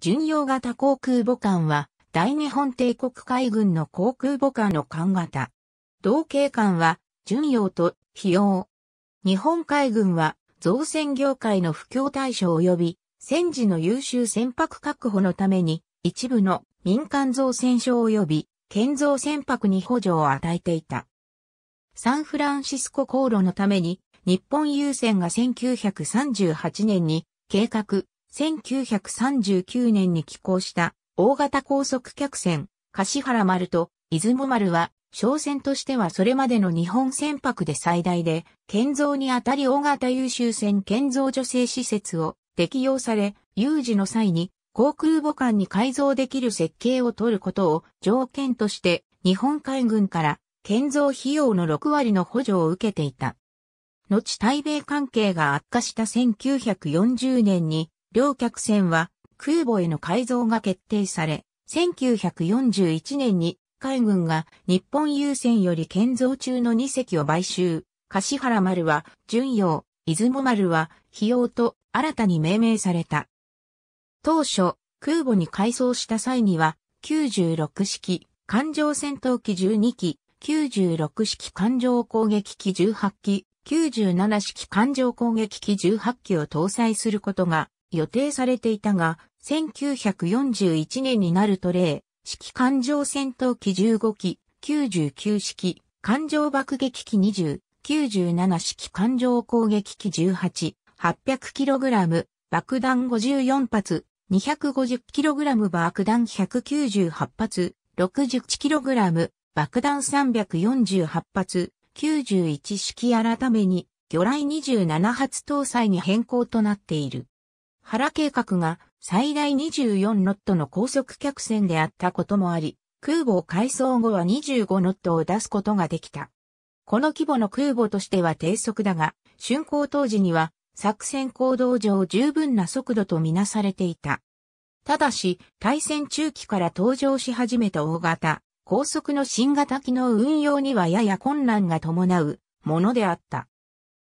巡洋型航空母艦は、大日本帝国海軍の航空母艦の艦型。同型艦は、巡洋と、費用。日本海軍は、造船業界の不況対象及び、戦時の優秀船舶確保のために、一部の民間造船所及び、建造船舶に補助を与えていた。サンフランシスコ航路のために、日本郵船が1938年に計画、1939年に寄港した大型高速客船、柏原丸と出雲丸は、商船としてはそれまでの日本船舶で最大で、建造にあたり大型優秀船建造助成施設を適用され、有事の際に航空母艦に改造できる設計を取ることを条件として日本海軍から建造費用の6割の補助を受けていた。後対米関係が悪化した1940年に両客船は空母への改造が決定され、1941年に海軍が日本優先より建造中の2隻を買収。柏原丸は巡洋、出雲丸は費用と新たに命名された。当初、空母に改装した際には、96式艦上戦闘機12機、96式艦上攻撃機18機、97式艦上攻撃機18機を搭載することが予定されていたが、1941年になると例、式艦上戦闘機15機、99式、艦上爆撃機20、97式艦上攻撃機18、800kg、爆弾54発、250kg 爆弾198発、61kg、爆弾348発、91式改めに、魚雷27発搭載に変更となっている。原計画が最大24ノットの高速客船であったこともあり、空母を改装後は25ノットを出すことができた。この規模の空母としては低速だが、竣工当時には作戦行動上十分な速度とみなされていた。ただし、対戦中期から登場し始めた大型、高速の新型機の運用にはやや困難が伴うものであった。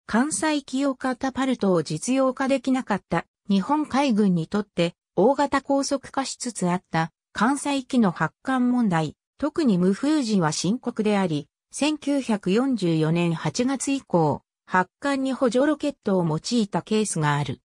関西機用カタパルトを実用化できなかった日本海軍にとって大型高速化しつつあった関西機の発艦問題、特に無風時は深刻であり、1944年8月以降、発艦に補助ロケットを用いたケースがある。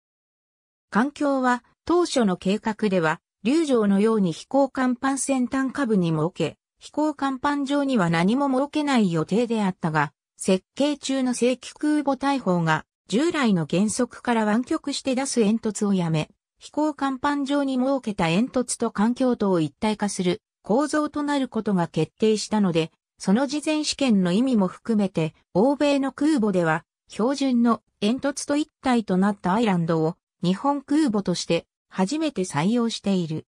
環境は当初の計画では、流上のように飛行甲板先端下部に設け、飛行甲板上には何も設けない予定であったが、設計中の正規空母大砲が従来の原則から湾曲して出す煙突をやめ、飛行甲板上に設けた煙突と環境とを一体化する構造となることが決定したので、その事前試験の意味も含めて、欧米の空母では、標準の煙突と一体となったアイランドを日本空母として初めて採用している。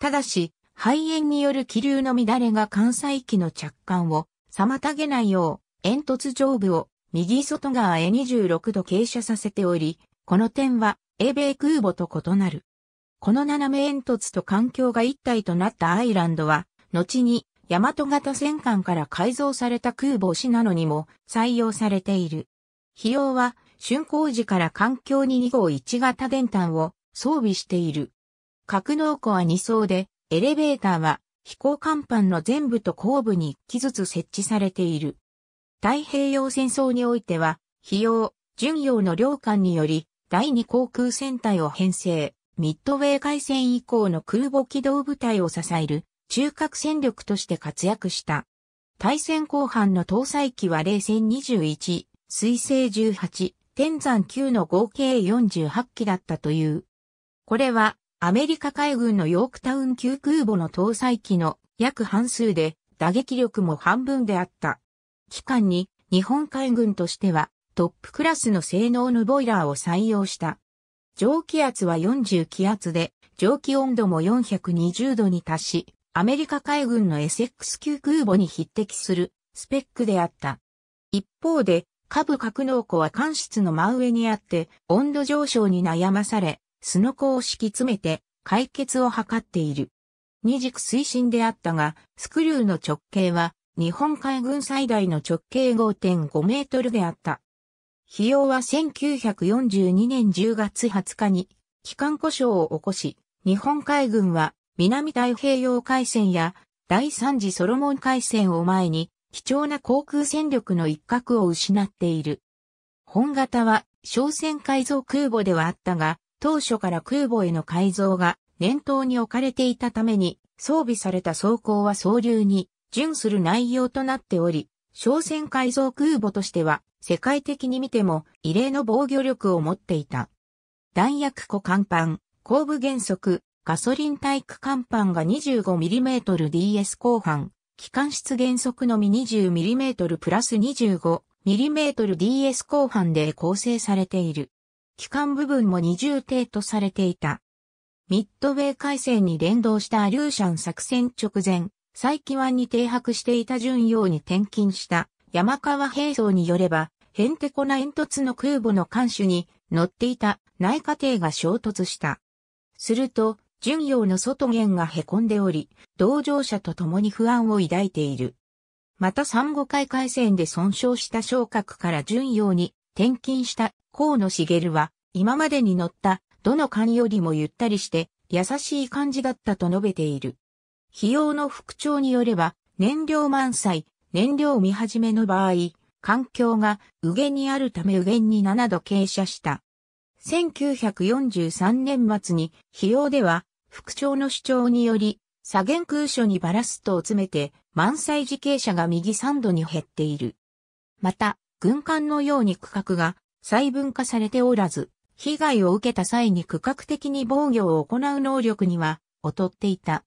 ただし、肺炎による気流の乱れが関西機の着艦を妨げないよう、煙突上部を右外側へ26度傾斜させており、この点は英米空母と異なる。この斜め煙突と環境が一体となったアイランドは、後に大和型戦艦から改造された空母シなのにも採用されている。費用は、竣工時から環境に2号1型電端を装備している。格納庫は2層で、エレベーターは飛行甲板の全部と後部に1機ずつ設置されている。太平洋戦争においては、費用、巡洋の両艦により、第二航空戦隊を編成、ミッドウェー海戦以降の空母機動部隊を支える中核戦力として活躍した。対戦後半の搭載機は冷戦21、水星18、天山9の合計48機だったという。これはアメリカ海軍のヨークタウン級空母の搭載機の約半数で打撃力も半分であった。期間に日本海軍としてはトップクラスの性能のボイラーを採用した。蒸気圧は40気圧で、蒸気温度も420度に達し、アメリカ海軍の SX 級空母に匹敵するスペックであった。一方で、下部格納庫は艦室の真上にあって、温度上昇に悩まされ、スノコを敷き詰めて解決を図っている。二軸推進であったが、スクリューの直径は日本海軍最大の直径5.5メートルであった。費用は1942年10月20日に機関故障を起こし、日本海軍は南太平洋海戦や第3次ソロモン海戦を前に貴重な航空戦力の一角を失っている。本型は商船改造空母ではあったが、当初から空母への改造が念頭に置かれていたために装備された装甲は総流に準する内容となっており、商船改造空母としては、世界的に見ても異例の防御力を持っていた。弾薬庫甲板、後部原則、ガソリン体育甲板が 25mmDS 後半、機関室原則のみ 20mm プラス 25mmDS 後半で構成されている。機関部分も二重程とされていた。ミッドウェイ海戦に連動したアリューシャン作戦直前、最起湾に停泊していた巡洋に転勤した山川平蔵によれば、ヘンテコな煙突の空母の艦首に乗っていた内科艇が衝突した。すると、巡洋の外弦が凹んでおり、同乗者と共に不安を抱いている。また三五回海戦で損傷した昇格から巡洋に転勤した河野茂は、今までに乗ったどの艦よりもゆったりして優しい感じだったと述べている。費用の復調によれば、燃料満載、燃料見始めの場合、環境が右舷にあるため右舷に7度傾斜した。1943年末に、費用では、副長の主張により、左限空所にバラストを詰めて、満載時傾斜が右3度に減っている。また、軍艦のように区画が細分化されておらず、被害を受けた際に区画的に防御を行う能力には劣っていた。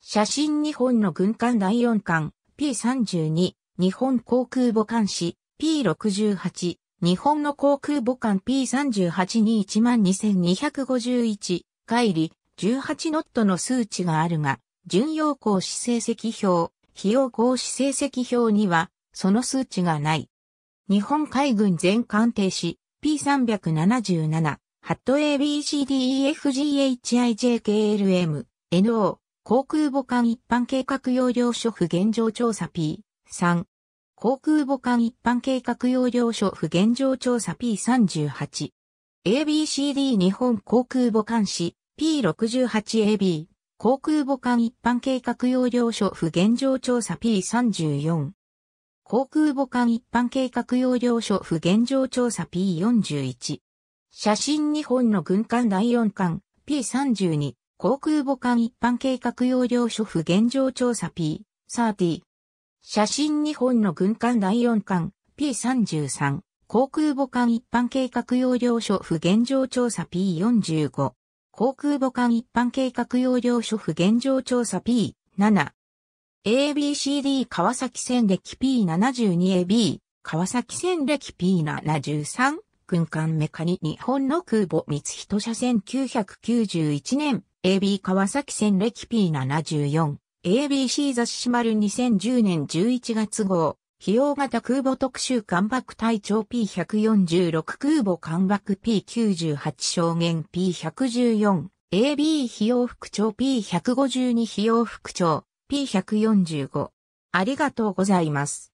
写真日本の軍艦第4艦 P32 日本航空母艦士 P68 日本の航空母艦 P38 に12251帰り18ノットの数値があるが、巡洋航指成績表、費用航指成績表には、その数値がない。日本海軍全艦艇士 P377、ハット ABCDEFGHIJKLM、NO、航空母艦一般計画要領書不現状調査 P。3、航空母艦一般計画要領書不現状調査 P38。ABCD 日本航空母艦誌 P68AB 航空母艦一般計画要領書不現状調査 P34。航空母艦一般計画要領書不現状調査 P41。写真日本の軍艦第4巻 P32。航空母艦一般計画要領書譜現状調査 P、30。写真日本の軍艦第4艦 P33。航空母艦一般計画要領書譜現状調査 P45。航空母艦一般計画要領書譜現状調査 P7。ABCD 川崎戦歴 P72AB。川崎戦歴 P73。軍艦メカニ日本の空母三人社1991年 AB 川崎戦歴 P74、ABC 雑誌丸2010年11月号、費用型空母特集艦爆隊長 P146 空母艦爆 P98 証言 P114、AB 費用副長 P152 費用副長 P145。ありがとうございます。